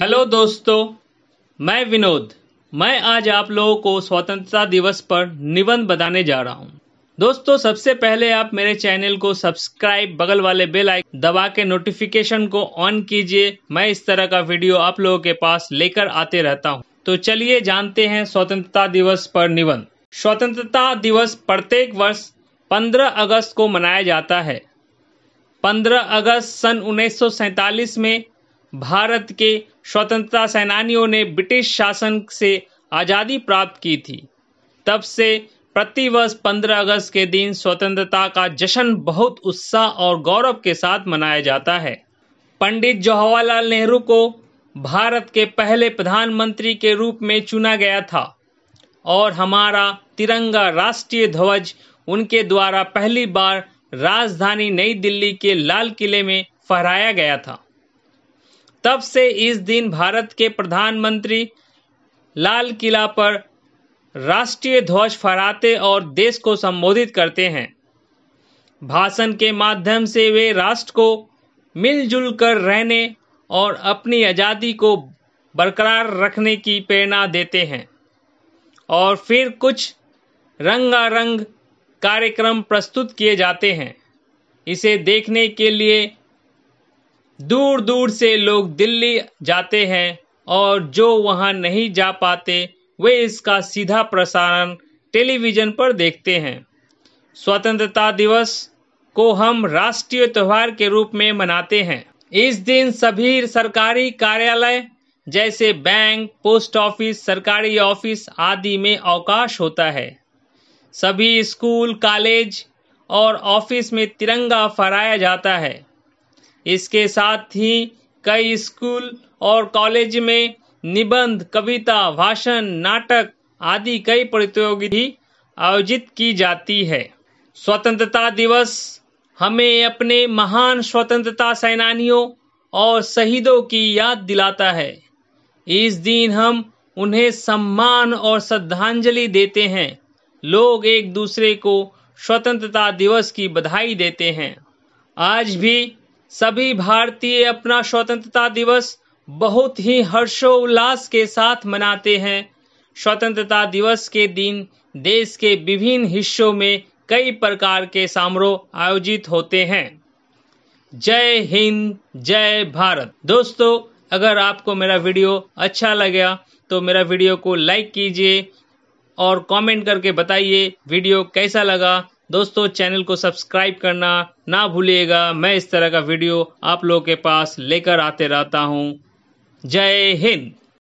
Hello दोस्तों मैं विनोद मैं आज आप लोगों को स्वतंत्रता दिवस पर निबंध बताने जा रहा हूं दोस्तों सबसे पहले आप मेरे चैनल को सब्सक्राइब बगल वाले बेल आइकन दबा के नोटिफिकेशन को ऑन कीजिए मैं इस तरह का वीडियो आप लोगों के पास लेकर आते रहता हूं। तो चलिए जानते हैं स्वतंत्रता दिवस पर निबंध स्वतंत्रता दिवस प्रत्येक वर्ष 15 अगस्त को मनाया जाता है 15 अगस्त सन 1947 में भारत के स्वतंत्रता सेनानियों ने ब्रिटिश शासन से आज़ादी प्राप्त की थी तब से प्रतिवर्ष 15 अगस्त के दिन स्वतंत्रता का जश्न बहुत उत्साह और गौरव के साथ मनाया जाता है पंडित जवाहरलाल नेहरू को भारत के पहले प्रधानमंत्री के रूप में चुना गया था और हमारा तिरंगा राष्ट्रीय ध्वज उनके द्वारा पहली बार राजधानी नई दिल्ली के लाल किले में फहराया गया था तब से इस दिन भारत के प्रधानमंत्री लाल किला पर राष्ट्रीय ध्वज फहराते और देश को संबोधित करते हैं भाषण के माध्यम से वे राष्ट्र को मिलजुल कर रहने और अपनी आज़ादी को बरकरार रखने की प्रेरणा देते हैं और फिर कुछ रंगारंग कार्यक्रम प्रस्तुत किए जाते हैं इसे देखने के लिए दूर दूर से लोग दिल्ली जाते हैं और जो वहां नहीं जा पाते वे इसका सीधा प्रसारण टेलीविजन पर देखते हैं स्वतंत्रता दिवस को हम राष्ट्रीय त्यौहार के रूप में मनाते हैं इस दिन सभी सरकारी कार्यालय जैसे बैंक पोस्ट ऑफिस सरकारी ऑफिस आदि में अवकाश होता है सभी स्कूल कॉलेज और ऑफिस में तिरंगा फहराया जाता है इसके साथ ही कई स्कूल और कॉलेज में निबंध कविता भाषण नाटक आदि कई प्रतियोगिता आयोजित की जाती है स्वतंत्रता दिवस हमें अपने महान स्वतंत्रता सेनानियों और शहीदों की याद दिलाता है इस दिन हम उन्हें सम्मान और श्रद्धांजलि देते हैं लोग एक दूसरे को स्वतंत्रता दिवस की बधाई देते हैं आज भी सभी भारतीय अपना स्वतंत्रता दिवस बहुत ही हर्षोल्लास के साथ मनाते हैं स्वतंत्रता दिवस के दिन देश के विभिन्न हिस्सों में कई प्रकार के समारोह आयोजित होते हैं जय हिंद जय भारत दोस्तों अगर आपको मेरा वीडियो अच्छा लगा तो मेरा वीडियो को लाइक कीजिए और कमेंट करके बताइए वीडियो कैसा लगा दोस्तों चैनल को सब्सक्राइब करना ना भूलिएगा मैं इस तरह का वीडियो आप लोगों के पास लेकर आते रहता हूँ जय हिंद